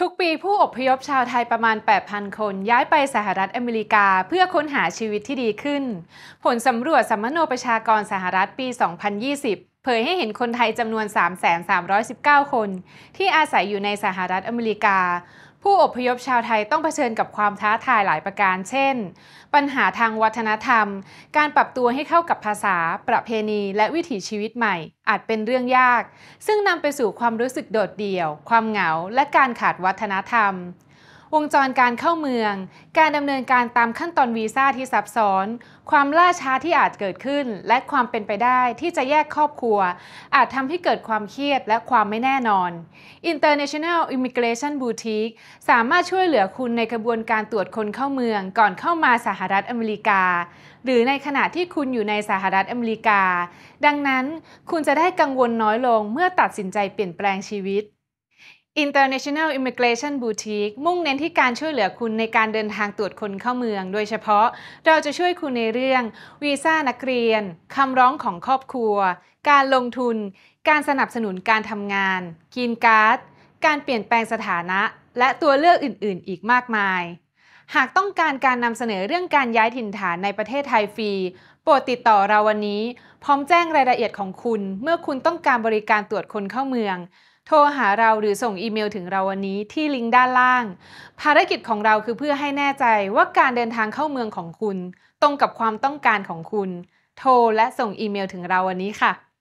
ทุกปีผู้อพยพชาวไทยประมาณ 8,000 คน ย้ายไปสหรัฐอเมริกาเพื่อค้นหาชีวิตที่ดีขึ้น ผลสำรวจสัมมโนประชากรสหรัฐปี 2020 เผยให้เห็นคนไทยจำนวน 3,319 คน ที่อาศัยอยู่ในสหรัฐอเมริกาผู้อพยพชาวไทยต้องเผชิญกับความท้าทายหลายประการ เช่น ปัญหาทางวัฒนธรรม การปรับตัวให้เข้ากับภาษา ประเพณี และวิถีชีวิตใหม่ อาจเป็นเรื่องยาก ซึ่งนำไปสู่ความรู้สึกโดดเดี่ยว ความเหงา และการขาดวัฒนธรรมวงจรการเข้าเมือง การดำเนินการตามขั้นตอนวีซ่าที่ซับซ้อน ความล่าช้าที่อาจเกิดขึ้น และความเป็นไปได้ที่จะแยกครอบครัว อาจทำให้เกิดความเครียดและความไม่แน่นอน International Immigration Boutique สามารถช่วยเหลือคุณในกระบวนการตรวจคนเข้าเมืองก่อนเข้ามาสหรัฐอเมริกา หรือในขณะที่คุณอยู่ในสหรัฐอเมริกา ดังนั้นคุณจะได้กังวลน้อยลงเมื่อตัดสินใจเปลี่ยนแปลงชีวิต International Immigration Boutique มุ่งเน้นที่การช่วยเหลือคุณในการเดินทางตรวจคนเข้าเมือง โดยเฉพาะเราจะช่วยคุณในเรื่อง วีซ่านักเรียน คำร้องของครอบครัว การลงทุน การสนับสนุนการทำงานกินการ์ดการเปลี่ยนแปลงสถานะ และตัวเลือกอื่นๆ อีกมากมาย หากต้องการการนำเสนอเรื่องการย้ายถิ่นฐานในประเทศไทยฟรีโปรดติดต่อเราวันนี้ พร้อมแจ้งรายละเอียดของคุณ เมื่อคุณต้องการบริการตรวจคนเข้าเมืองโทรหาเราหรือส่งอีเมลถึงเราวันนี้ที่ลิงก์ด้านล่าง ภารกิจของเราคือเพื่อให้แน่ใจว่าการเดินทางเข้าเมืองของคุณ ตรงกับความต้องการของคุณ โทรและส่งอีเมลถึงเราวันนี้ค่ะ